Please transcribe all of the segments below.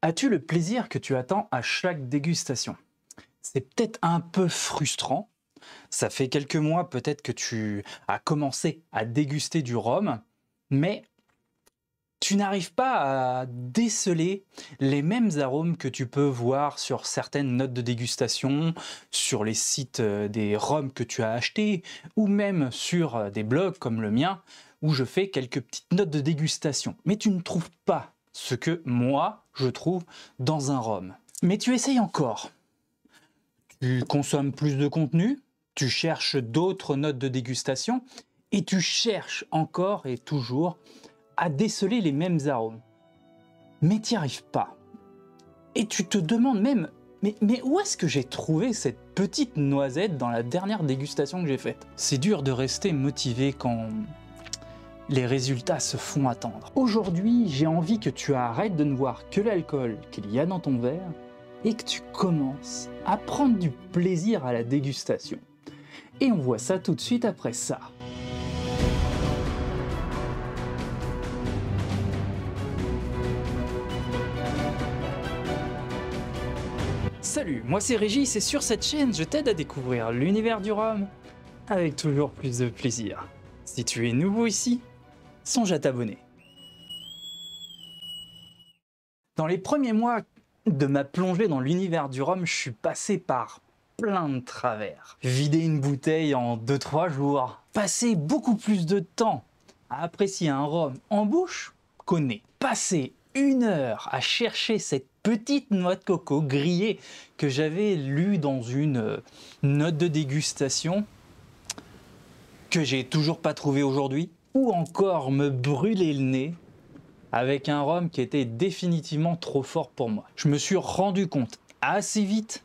As-tu le plaisir que tu attends à chaque dégustation C'est peut-être un peu frustrant. Ça fait quelques mois peut-être que tu as commencé à déguster du rhum, mais tu n'arrives pas à déceler les mêmes arômes que tu peux voir sur certaines notes de dégustation, sur les sites euh, des rhums que tu as achetés, ou même sur euh, des blogs comme le mien, où je fais quelques petites notes de dégustation. Mais tu ne trouves pas ce que moi, je trouve dans un rhum. Mais tu essayes encore. Tu consommes plus de contenu, tu cherches d'autres notes de dégustation, et tu cherches encore et toujours à déceler les mêmes arômes. Mais tu n'y arrives pas. Et tu te demandes même, mais où est-ce que j'ai trouvé cette petite noisette dans la dernière dégustation que j'ai faite C'est dur de rester motivé quand les résultats se font attendre. Aujourd'hui, j'ai envie que tu arrêtes de ne voir que l'alcool qu'il y a dans ton verre et que tu commences à prendre du plaisir à la dégustation. Et on voit ça tout de suite après ça. Salut, moi c'est Régis et sur cette chaîne, je t'aide à découvrir l'univers du rhum avec toujours plus de plaisir. Si tu es nouveau ici, songe à t'abonner. Dans les premiers mois de ma plongée dans l'univers du rhum, je suis passé par plein de travers. Vider une bouteille en 2-3 jours, passer beaucoup plus de temps à apprécier un rhum en bouche qu'au nez, passer une heure à chercher cette petite noix de coco grillée que j'avais lue dans une euh, note de dégustation que j'ai toujours pas trouvée aujourd'hui encore me brûler le nez avec un rhum qui était définitivement trop fort pour moi. Je me suis rendu compte assez vite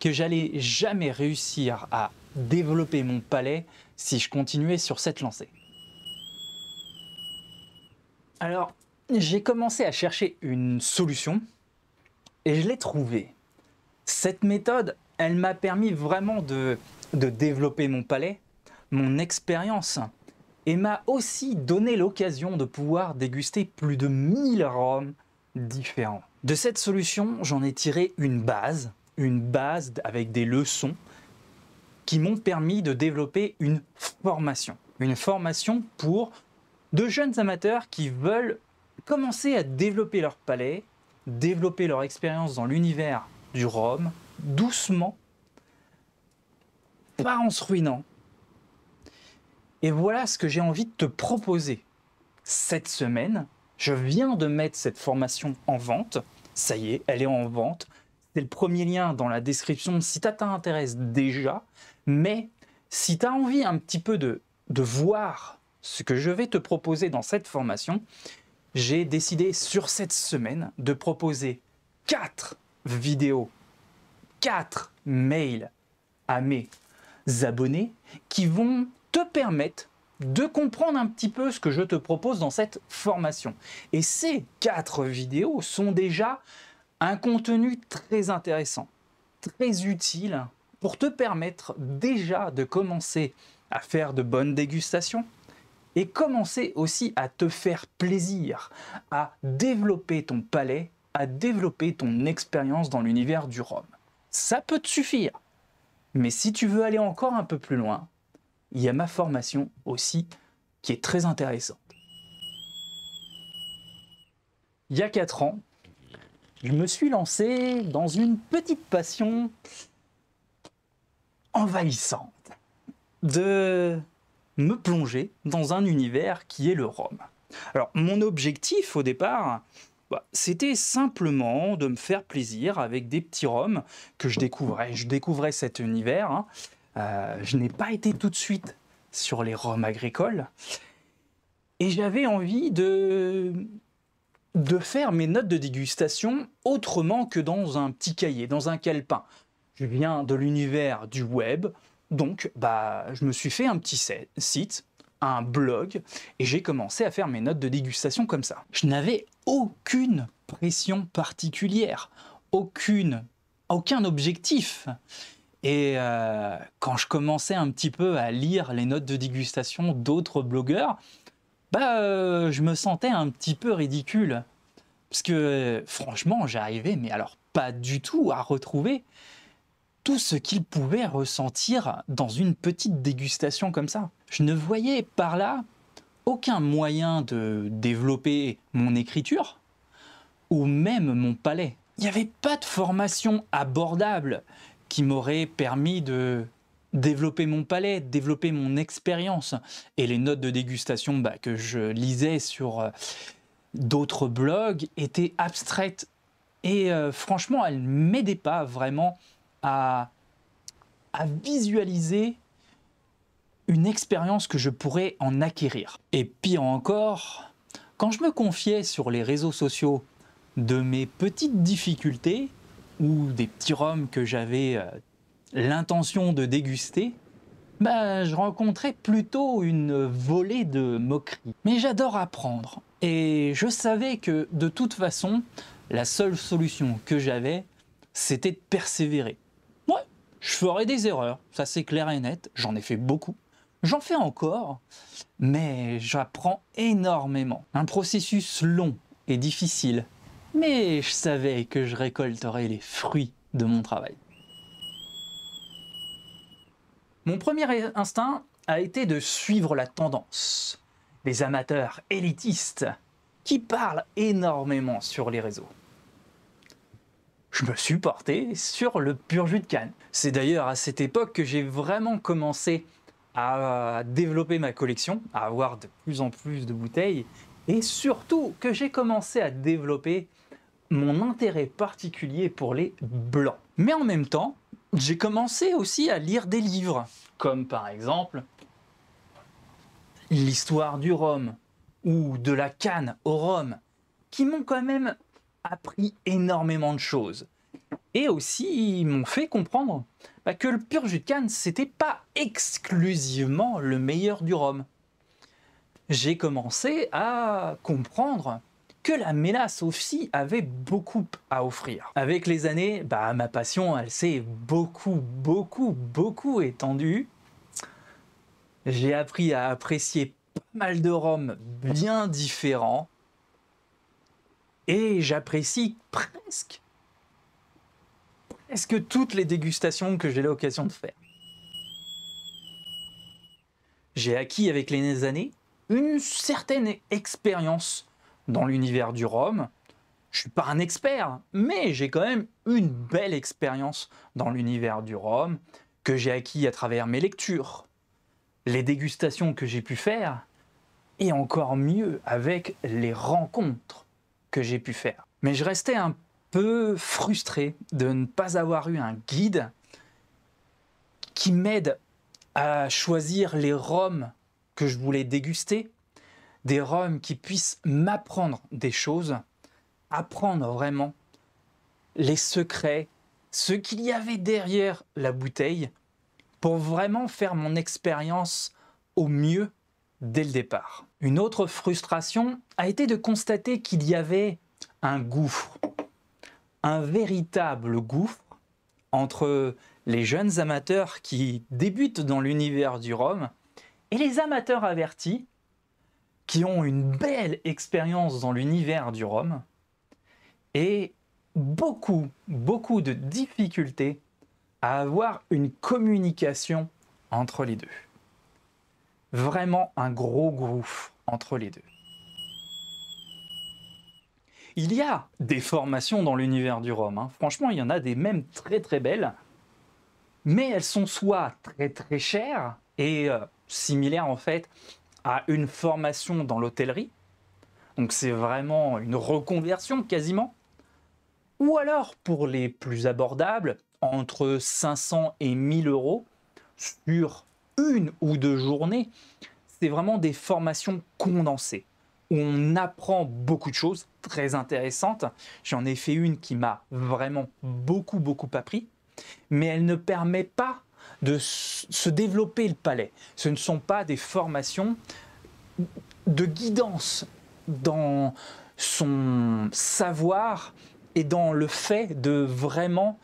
que j'allais jamais réussir à développer mon palais si je continuais sur cette lancée. Alors, j'ai commencé à chercher une solution et je l'ai trouvée. Cette méthode, elle m'a permis vraiment de, de développer mon palais, mon expérience, et m'a aussi donné l'occasion de pouvoir déguster plus de 1000 roms différents. De cette solution, j'en ai tiré une base, une base avec des leçons qui m'ont permis de développer une formation. Une formation pour de jeunes amateurs qui veulent commencer à développer leur palais, développer leur expérience dans l'univers du rhum, doucement, pas en se ruinant, et voilà ce que j'ai envie de te proposer. Cette semaine, je viens de mettre cette formation en vente. Ça y est, elle est en vente. C'est le premier lien dans la description si ça t'intéresse déjà. Mais si tu as envie un petit peu de, de voir ce que je vais te proposer dans cette formation, j'ai décidé sur cette semaine de proposer 4 vidéos, 4 mails à mes abonnés qui vont te permettent de comprendre un petit peu ce que je te propose dans cette formation. Et ces quatre vidéos sont déjà un contenu très intéressant, très utile pour te permettre déjà de commencer à faire de bonnes dégustations et commencer aussi à te faire plaisir, à développer ton palais, à développer ton expérience dans l'univers du rhum. Ça peut te suffire. Mais si tu veux aller encore un peu plus loin, il y a ma formation aussi qui est très intéressante. Il y a 4 ans, je me suis lancé dans une petite passion envahissante de me plonger dans un univers qui est le Rhum. Alors mon objectif au départ, bah, c'était simplement de me faire plaisir avec des petits Roms que je découvrais. Je découvrais cet univers. Hein, euh, je n'ai pas été tout de suite sur les roms agricoles. Et j'avais envie de, de faire mes notes de dégustation autrement que dans un petit cahier, dans un calepin. Je viens de l'univers du web, donc bah, je me suis fait un petit site, un blog, et j'ai commencé à faire mes notes de dégustation comme ça. Je n'avais aucune pression particulière, aucune, aucun objectif. Et euh, quand je commençais un petit peu à lire les notes de dégustation d'autres blogueurs, bah, euh, je me sentais un petit peu ridicule. Parce que franchement, j'arrivais, mais alors pas du tout, à retrouver tout ce qu'ils pouvaient ressentir dans une petite dégustation comme ça. Je ne voyais par là aucun moyen de développer mon écriture ou même mon palais. Il n'y avait pas de formation abordable qui m'aurait permis de développer mon palais, développer mon expérience. Et les notes de dégustation bah, que je lisais sur euh, d'autres blogs étaient abstraites. Et euh, franchement, elles ne m'aidaient pas vraiment à visualiser une expérience que je pourrais en acquérir. Et pire encore, quand je me confiais sur les réseaux sociaux de mes petites difficultés, ou des petits rhums que j'avais euh, l'intention de déguster, bah, je rencontrais plutôt une volée de moqueries. Mais j'adore apprendre, et je savais que de toute façon, la seule solution que j'avais, c'était de persévérer. Ouais, je ferai des erreurs, ça c'est clair et net, j'en ai fait beaucoup. J'en fais encore, mais j'apprends énormément. Un processus long et difficile, mais je savais que je récolterais les fruits de mon travail. Mon premier instinct a été de suivre la tendance. des amateurs élitistes qui parlent énormément sur les réseaux. Je me suis porté sur le pur jus de canne. C'est d'ailleurs à cette époque que j'ai vraiment commencé à développer ma collection, à avoir de plus en plus de bouteilles, et surtout que j'ai commencé à développer mon intérêt particulier pour les blancs. Mais en même temps, j'ai commencé aussi à lire des livres, comme par exemple l'histoire du Rhum ou de la canne au Rhum, qui m'ont quand même appris énormément de choses. Et aussi, m'ont fait comprendre bah, que le pur jus de canne, c'était pas exclusivement le meilleur du Rhum. J'ai commencé à comprendre que la mélasse aussi avait beaucoup à offrir. Avec les années, bah, ma passion, elle s'est beaucoup, beaucoup, beaucoup étendue. J'ai appris à apprécier pas mal de roms bien différents. Et j'apprécie presque, presque toutes les dégustations que j'ai l'occasion de faire. J'ai acquis avec les années une certaine expérience dans l'univers du Rhum. Je suis pas un expert, mais j'ai quand même une belle expérience dans l'univers du Rhum que j'ai acquis à travers mes lectures, les dégustations que j'ai pu faire, et encore mieux avec les rencontres que j'ai pu faire. Mais je restais un peu frustré de ne pas avoir eu un guide qui m'aide à choisir les rhums que je voulais déguster, des Roms qui puissent m'apprendre des choses, apprendre vraiment les secrets, ce qu'il y avait derrière la bouteille, pour vraiment faire mon expérience au mieux dès le départ. Une autre frustration a été de constater qu'il y avait un gouffre, un véritable gouffre entre les jeunes amateurs qui débutent dans l'univers du Rhum et les amateurs avertis qui ont une belle expérience dans l'univers du Rhum et beaucoup, beaucoup de difficultés à avoir une communication entre les deux. Vraiment un gros gouffre entre les deux. Il y a des formations dans l'univers du Rhum, hein. franchement il y en a des mêmes très très belles, mais elles sont soit très très chères et euh, similaires en fait à une formation dans l'hôtellerie. Donc c'est vraiment une reconversion quasiment. Ou alors, pour les plus abordables, entre 500 et 1000 euros sur une ou deux journées, c'est vraiment des formations condensées on apprend beaucoup de choses très intéressantes. J'en ai fait une qui m'a vraiment beaucoup beaucoup appris, mais elle ne permet pas de se développer le palais. Ce ne sont pas des formations de guidance dans son savoir et dans le fait de vraiment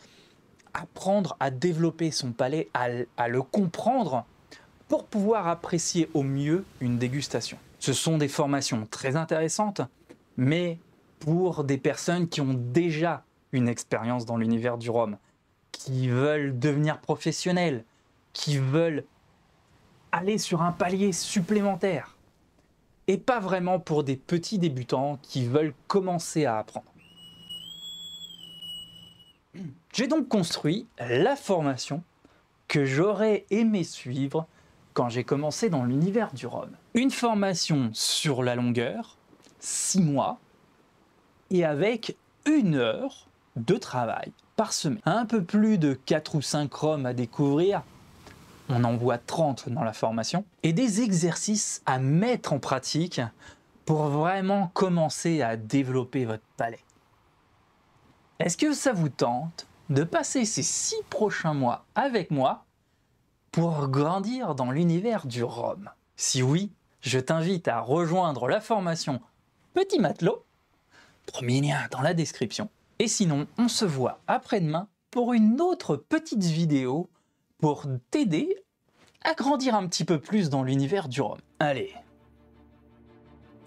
apprendre à développer son palais, à, le comprendre pour pouvoir apprécier au mieux une dégustation. Ce sont des formations très intéressantes, mais pour des personnes qui ont déjà une expérience dans l'univers du rhum, qui veulent devenir professionnels, qui veulent aller sur un palier supplémentaire et pas vraiment pour des petits débutants qui veulent commencer à apprendre. J'ai donc construit la formation que j'aurais aimé suivre quand j'ai commencé dans l'univers du Rhum. Une formation sur la longueur, 6 mois, et avec une heure de travail par semaine. Un peu plus de 4 ou 5 Roms à découvrir on en voit 30 dans la formation, et des exercices à mettre en pratique pour vraiment commencer à développer votre palais. Est-ce que ça vous tente de passer ces 6 prochains mois avec moi pour grandir dans l'univers du rhum Si oui, je t'invite à rejoindre la formation Petit Matelot, premier lien dans la description. Et sinon, on se voit après-demain pour une autre petite vidéo pour t'aider à grandir un petit peu plus dans l'univers du rhum. Allez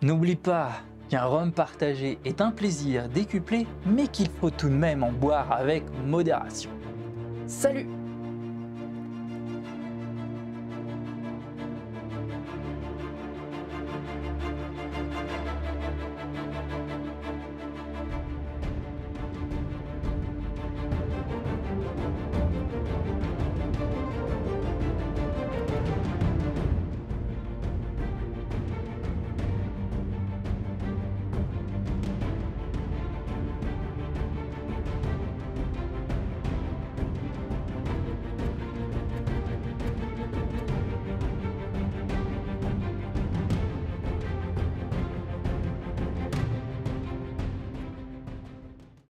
N'oublie pas qu'un rhum partagé est un plaisir décuplé, mais qu'il faut tout de même en boire avec modération. Salut